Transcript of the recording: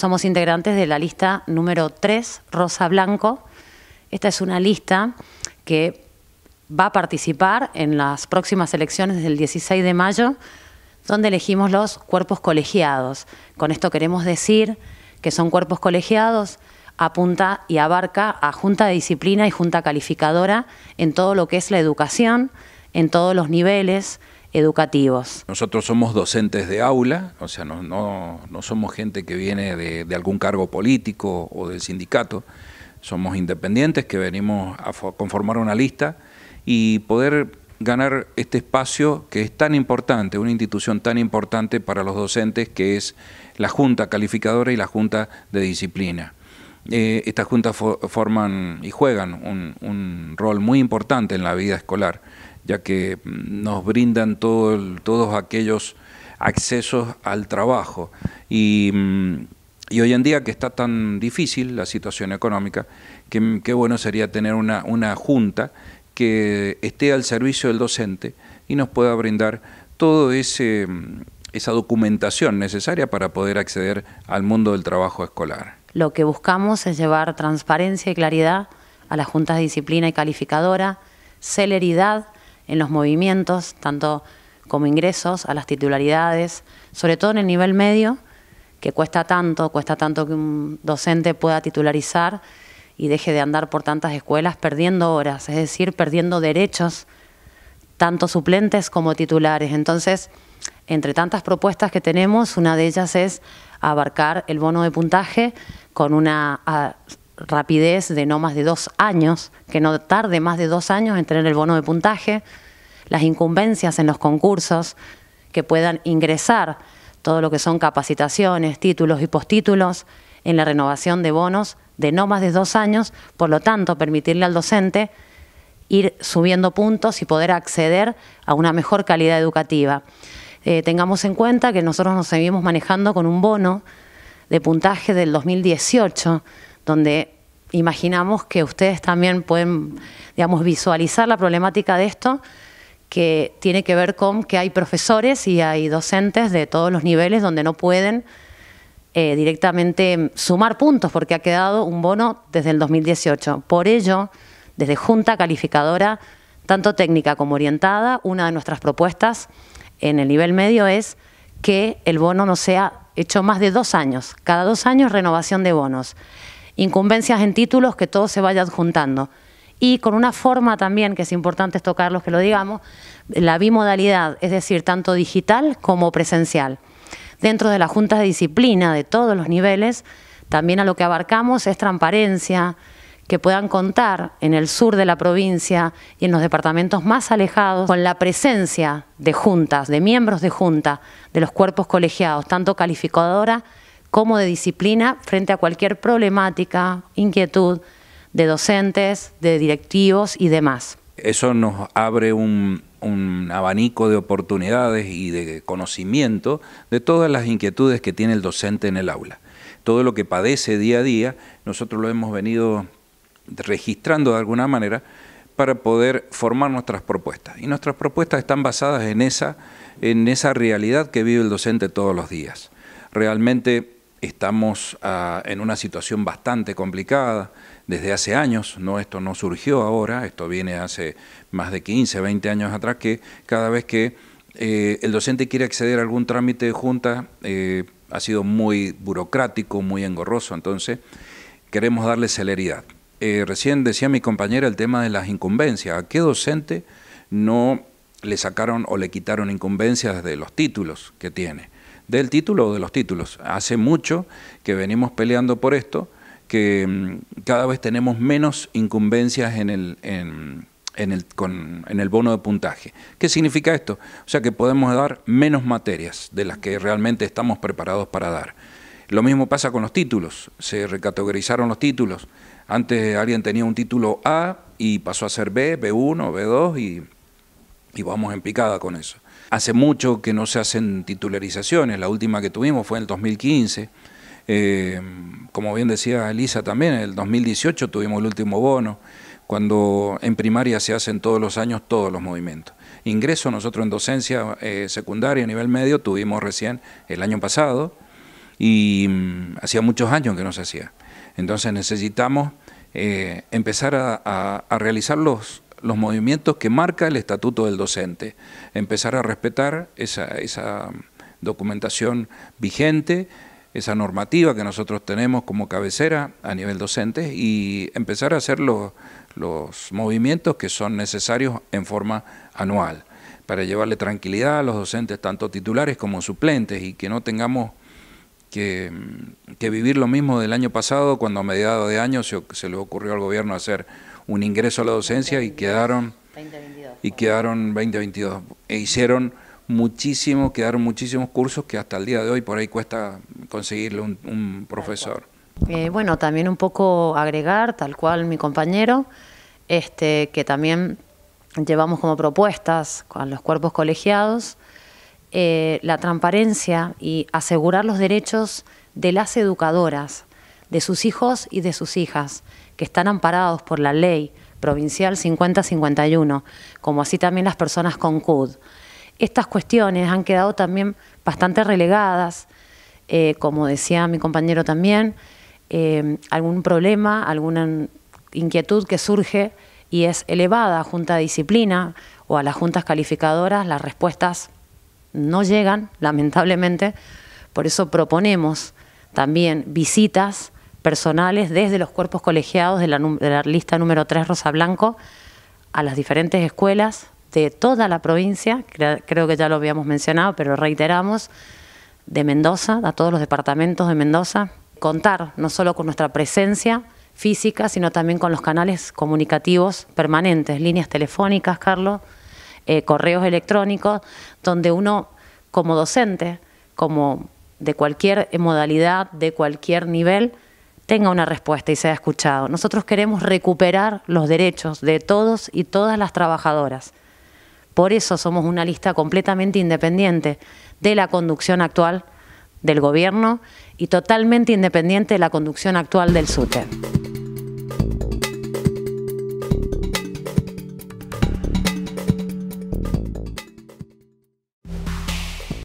Somos integrantes de la lista número 3, Rosa Blanco. Esta es una lista que va a participar en las próximas elecciones del 16 de mayo, donde elegimos los cuerpos colegiados. Con esto queremos decir que son cuerpos colegiados, apunta y abarca a junta de disciplina y junta calificadora en todo lo que es la educación, en todos los niveles, educativos. Nosotros somos docentes de aula, o sea, no, somos gente que viene de, algún cargo político o del sindicato, somos independientes que venimos a conformar una lista y poder ganar este espacio que es tan importante, una institución tan importante para los docentes que es la Junta Calificadora y la Junta de Disciplina. Eh, estas juntas forman y juegan un rol muy importante en la vida escolar ya que nos brindan todo todos aquellos accesos al trabajo. Y, mm, y, hoy en día que está tan difícil la situación económica, qué bueno sería tener una, una junta que esté al servicio del docente y nos pueda brindar todo mm, esa documentación necesaria para poder acceder al mundo del trabajo escolar. Lo que buscamos es llevar transparencia y claridad a las juntas disciplina y calificadora, celeridad en los movimientos, tanto como ingresos, a las titularidades, sobre todo en el nivel medio, que cuesta tanto, cuesta tanto que un docente pueda titularizar y deje de andar por tantas escuelas perdiendo horas, es decir, perdiendo derechos, tanto suplentes como titulares. Entonces, entre tantas propuestas que tenemos, una de ellas es abarcar el bono de puntaje con una rapidez de no más de dos años, que no tarde más de dos años en tener el bono de puntaje, las incumbencias en los concursos, que puedan ingresar todo lo que son capacitaciones, títulos y postítulos en la renovación de bonos de no más de dos años, por lo tanto permitirle al docente ir subiendo puntos y poder acceder a una mejor calidad educativa. Eh, tengamos en cuenta que nosotros nos seguimos manejando con un bono de puntaje del 2018 donde imaginamos que ustedes también pueden, digamos, visualizar la problemática de esto, que tiene que ver con que hay profesores y hay docentes de todos los niveles donde no pueden eh, directamente sumar puntos porque ha quedado un bono desde el 2018. Por ello, desde Junta Calificadora, tanto técnica como orientada, una de nuestras propuestas en el nivel medio es que el bono no sea hecho más de dos años, cada dos años renovación de bonos incumbencias en títulos que todo se vaya adjuntando. Y con una forma también, que es importante es tocarlos, que lo digamos, la bimodalidad, es decir, tanto digital como presencial. Dentro de las juntas de disciplina de todos los niveles, también a lo que abarcamos es transparencia, que puedan contar en el sur de la provincia y en los departamentos más alejados con la presencia de juntas, de miembros de junta, de los cuerpos colegiados, tanto calificadora como de disciplina frente a cualquier problemática, inquietud de docentes, de directivos y demás. Eso nos abre un, abanico de oportunidades y de conocimiento de todas las inquietudes que tiene el docente en el aula. Todo lo que padece día a día, nosotros lo hemos venido registrando de alguna manera para poder formar nuestras propuestas. Y nuestras propuestas están basadas en esa, en esa realidad que vive el docente todos los días. Realmente estamos ah, en una situación bastante complicada desde hace años, no esto no surgió ahora, esto viene hace más de 15, 20 años atrás que cada vez que eh, el docente quiere acceder a algún trámite de junta eh, ha sido muy burocrático, muy engorroso, entonces queremos darle celeridad. Eh, recién decía mi compañera el tema de las incumbencias, ¿a qué docente no le sacaron o le quitaron incumbencias de los títulos que tiene? del título o de los títulos. Hace mucho que venimos peleando por esto, que mm, cada vez tenemos menos incumbencias en el, en, en el bono de puntaje. ¿Qué significa esto? O sea que podemos dar menos materias de las que realmente estamos preparados para dar. Lo mismo pasa con los títulos, se recategorizaron los títulos. Antes alguien tenía un título A y pasó a ser B, B1, B2 y y vamos en picada con eso. Hace mucho que no se hacen titularizaciones, la última que tuvimos fue en el 2015. Eh, como bien decía Elisa también, en el 2018 tuvimos el último bono, cuando en primaria se hacen todos los años todos los movimientos. Ingreso nosotros en docencia eh, secundaria a nivel medio tuvimos recién el año pasado y mm, hacía muchos años que no se hacía. Entonces necesitamos eh, empezar a, realizarlos a los movimientos que marca el estatuto del docente, empezar a respetar esa, mm, documentación vigente, esa normativa que nosotros tenemos como cabecera a nivel docente y empezar a hacer los, movimientos que son necesarios en forma anual para llevarle tranquilidad a los docentes, tanto titulares como suplentes, y que no tengamos que, mm, vivir lo mismo del año pasado, cuando a mediados de año se le ocurrió al gobierno hacer un ingreso a la docencia y quedaron y quedaron 2022 e hicieron muchísimos, quedaron muchísimos cursos que hasta el día de hoy por ahí cuesta conseguirle un, profesor. Eh, bueno, también un poco agregar, tal cual mi compañero, este, que también llevamos como propuestas a los cuerpos colegiados eh, la transparencia y asegurar los derechos de las educadoras, de sus hijos y de sus hijas, que están amparados por la ley provincial 5051, como así también las personas con CUD. Estas cuestiones han quedado también bastante relegadas, eh, como decía mi compañero también, eh, algún problema, alguna inquietud que surge y es elevada a junta disciplina o a las juntas calificadoras, las respuestas no llegan, lamentablemente. Por eso proponemos también visitas personales desde los cuerpos colegiados de la, lista número 3 Rosa Blanco a las diferentes escuelas de toda la provincia, creo que ya lo habíamos mencionado, pero reiteramos, de Mendoza, a todos los departamentos de Mendoza, contar no solo con nuestra presencia física, sino también con los canales comunicativos permanentes, líneas telefónicas, Carlos, eh, correos electrónicos, donde uno como docente, como de cualquier modalidad, de cualquier nivel, tenga una respuesta y sea escuchado. Nosotros queremos recuperar los derechos de todos y todas las trabajadoras. Por eso somos una lista completamente independiente de la conducción actual del gobierno y totalmente independiente de la conducción actual del SUTE.